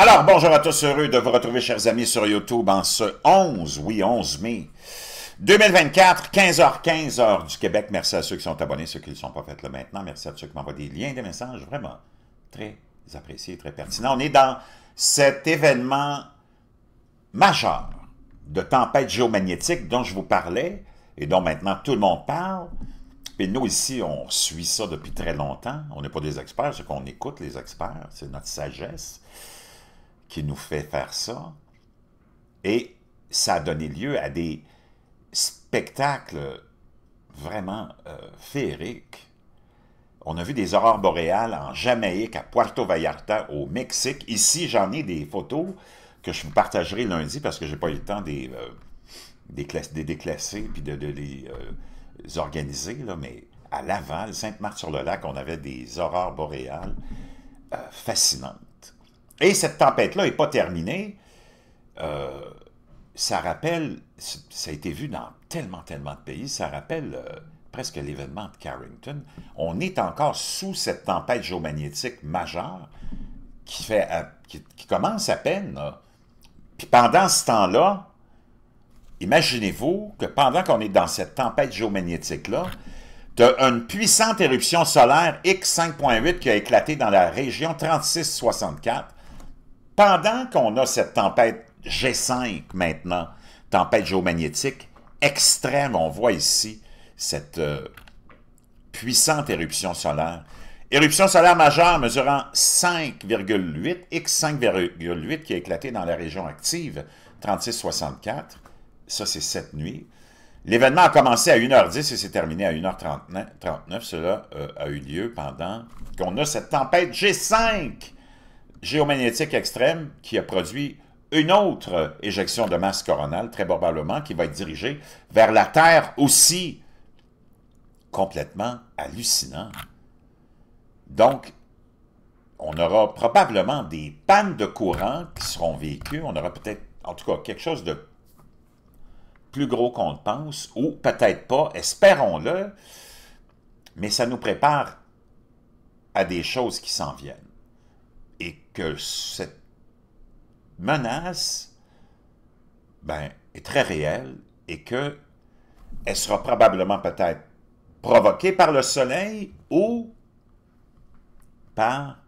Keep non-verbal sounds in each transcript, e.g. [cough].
Alors, bonjour à tous, heureux de vous retrouver, chers amis, sur YouTube en ce 11, oui, 11 mai 2024, 15h15, h du Québec. Merci à ceux qui sont abonnés, ceux qui ne le sont pas faits là maintenant. Merci à ceux qui m'envoient des liens, des messages vraiment très appréciés, très pertinents. On est dans cet événement majeur de tempête géomagnétique dont je vous parlais et dont maintenant tout le monde parle. Et nous, ici, on suit ça depuis très longtemps. On n'est pas des experts, c'est qu'on écoute les experts, c'est notre sagesse qui nous fait faire ça. Et ça a donné lieu à des spectacles vraiment euh, féeriques. On a vu des aurores boréales en Jamaïque, à Puerto Vallarta, au Mexique. Ici, j'en ai des photos que je vous partagerai lundi parce que j'ai pas eu le temps des, les euh, déclasser puis de, les, euh, organiser. mais à Laval, Sainte-Marthe-sur-le-Lac, on avait des aurores boréales fascinantes et cette tempête-là n'est pas terminée, euh, ça rappelle, ça a été vu dans tellement, tellement de pays, ça rappelle euh, presque l'événement de Carrington. On est encore sous cette tempête géomagnétique majeure qui, fait, euh, qui, commence à peine. Puis pendant ce temps-là, imaginez-vous que pendant qu'on est dans cette tempête géomagnétique-là, tu as une puissante éruption solaire X5.8 qui a éclaté dans la région 3664 pendant qu'on a cette tempête G5 maintenant, tempête géomagnétique extrême, on voit ici cette euh, puissante éruption solaire. Éruption solaire majeure mesurant 5,8, X5,8 qui a éclaté dans la région active, 3664. Ça, c'est cette nuit. L'événement a commencé à 1h10 et s'est terminé à 1h39. Cela euh, a eu lieu pendant qu'on a cette tempête G5 géomagnétique extrême qui a produit une autre éjection de masse coronale, très probablement, qui va être dirigée vers la Terre aussi. Complètement hallucinant. Donc, on aura probablement des pannes de courant qui seront vécues. On aura peut-être, en tout cas, quelque chose de plus gros qu'on le pense, ou peut-être pas, espérons-le, mais ça nous prépare à des choses qui s'en viennent et que cette menace ben, est très réelle et que elle sera probablement peut-être provoquée par le soleil ou par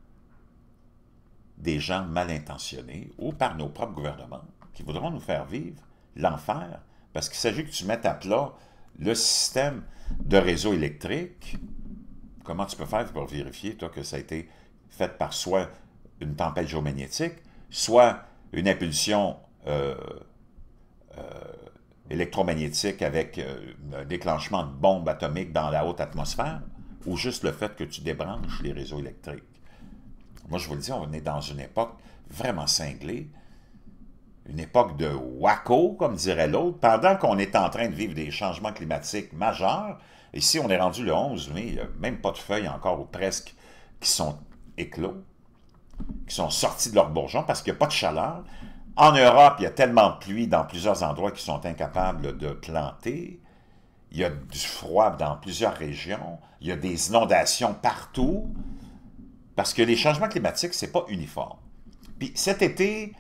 des gens mal intentionnés ou par nos propres gouvernements qui voudront nous faire vivre l'enfer parce qu'il s'agit que tu mettes à plat le système de réseau électrique. Comment tu peux faire pour vérifier, toi, que ça a été fait par soi une tempête géomagnétique, soit une impulsion euh, euh, électromagnétique avec euh, un déclenchement de bombes atomiques dans la haute atmosphère, ou juste le fait que tu débranches les réseaux électriques. Moi, je vous le dis, on est dans une époque vraiment cinglée, une époque de wacko, comme dirait l'autre, pendant qu'on est en train de vivre des changements climatiques majeurs. Ici, on est rendu le 11 mai, il n'y a même pas de feuilles encore, ou presque, qui sont éclos qui sont sortis de leur bourgeon parce qu'il n'y a pas de chaleur. En Europe, il y a tellement de pluie dans plusieurs endroits qui sont incapables de planter. Il y a du froid dans plusieurs régions. Il y a des inondations partout. Parce que les changements climatiques, c'est pas uniforme. Puis cet été,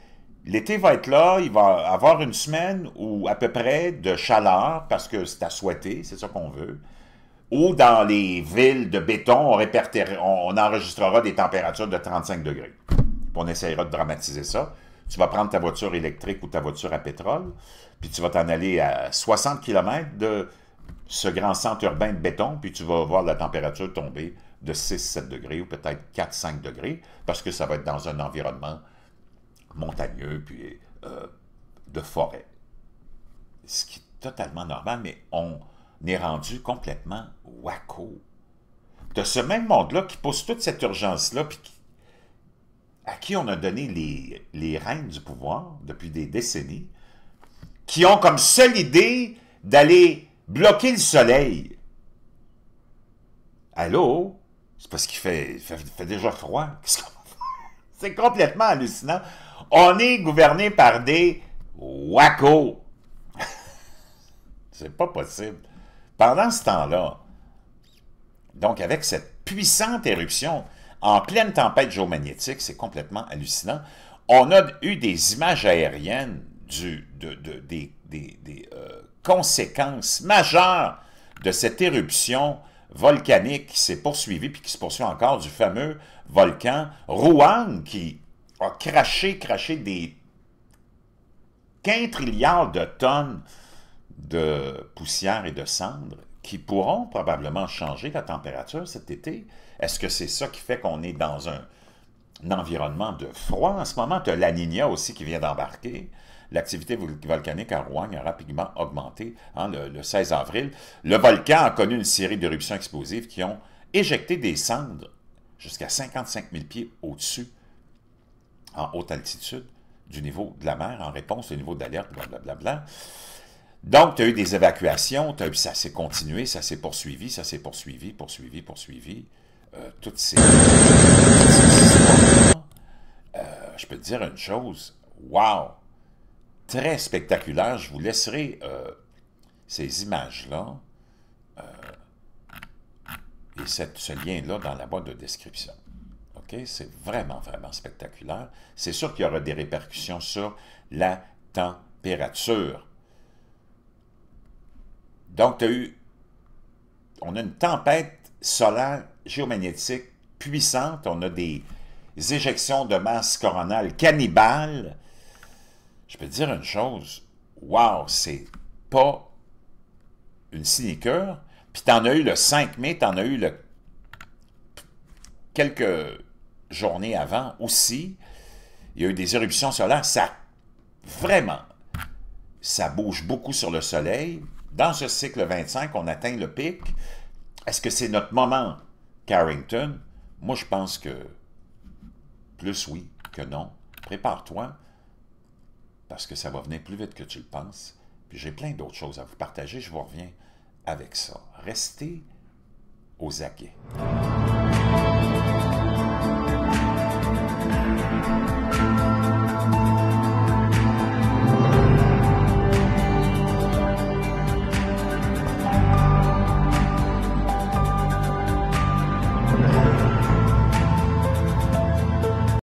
l'été va être là, il va avoir une semaine ou à peu près de chaleur parce que c'est à souhaiter, c'est ça qu'on veut ou dans les villes de béton, on, enregistrera des températures de 35 degrés. on essaiera de dramatiser ça. Tu vas prendre ta voiture électrique ou ta voiture à pétrole, puis tu vas t'en aller à 60 km de ce grand centre urbain de béton, puis tu vas voir la température tomber de 6-7 degrés ou peut-être 4-5 degrés, parce que ça va être dans un environnement montagneux, puis euh, de forêt. Ce qui est totalement normal, mais on, n'est rendu complètement waco De ce même monde-là qui pose toute cette urgence-là, à qui on a donné les, les rênes du pouvoir depuis des décennies, qui ont comme seule idée d'aller bloquer le soleil. Allô? C'est parce qu'il fait, fait, déjà froid. [laughs] C'est -ce complètement hallucinant. On est gouverné par des wacos. [laughs] C'est pas possible. Pendant ce temps-là, donc avec cette puissante éruption, en pleine tempête géomagnétique, c'est complètement hallucinant, on a eu des images aériennes des, euh, conséquences majeures de cette éruption volcanique qui s'est poursuivie puis qui se poursuit encore du fameux volcan Rouen qui a craché, craché des 15 milliards de tonnes de poussière et de cendres qui pourront probablement changer la température cet été. Est-ce que c'est ça qui fait qu'on est dans un, environnement de froid en ce moment? Tu as la Nina aussi qui vient d'embarquer. L'activité volcanique à Rouen a rapidement augmenté hein, le, 16 avril. Le volcan a connu une série d'éruptions explosives qui ont éjecté des cendres jusqu'à 55 000 pieds au-dessus, en haute altitude, du niveau de la mer, en réponse au niveau d'alerte, blablabla. Donc, tu as eu des évacuations, as eu, ça s'est continué, ça s'est poursuivi, ça s'est poursuivi, poursuivi, poursuivi. Euh, toutes ces, euh, je peux te dire une chose, wow! Très spectaculaire, je vous laisserai euh, ces images-là et ce lien-là dans la boîte de description. OK? C'est vraiment, vraiment spectaculaire. C'est sûr qu'il y aura des répercussions sur la température donc, tu as eu... On a une tempête solaire géomagnétique puissante. On a des éjections de masse coronale cannibales. Je peux dire une chose. waouh, c'est pas une sinicure. Puis tu en as eu le 5 mai, Tu en as eu le quelques journées avant aussi. Il y a eu des éruptions solaires. Ça, vraiment, ça bouge beaucoup sur le soleil dans ce cycle 25, on atteint le pic. Est-ce que c'est notre moment, Carrington? Moi, je pense que plus oui que non. Prépare-toi, parce que ça va venir plus vite que tu le penses. Puis j'ai plein d'autres choses à vous partager, je vous reviens avec ça. Restez aux aguets.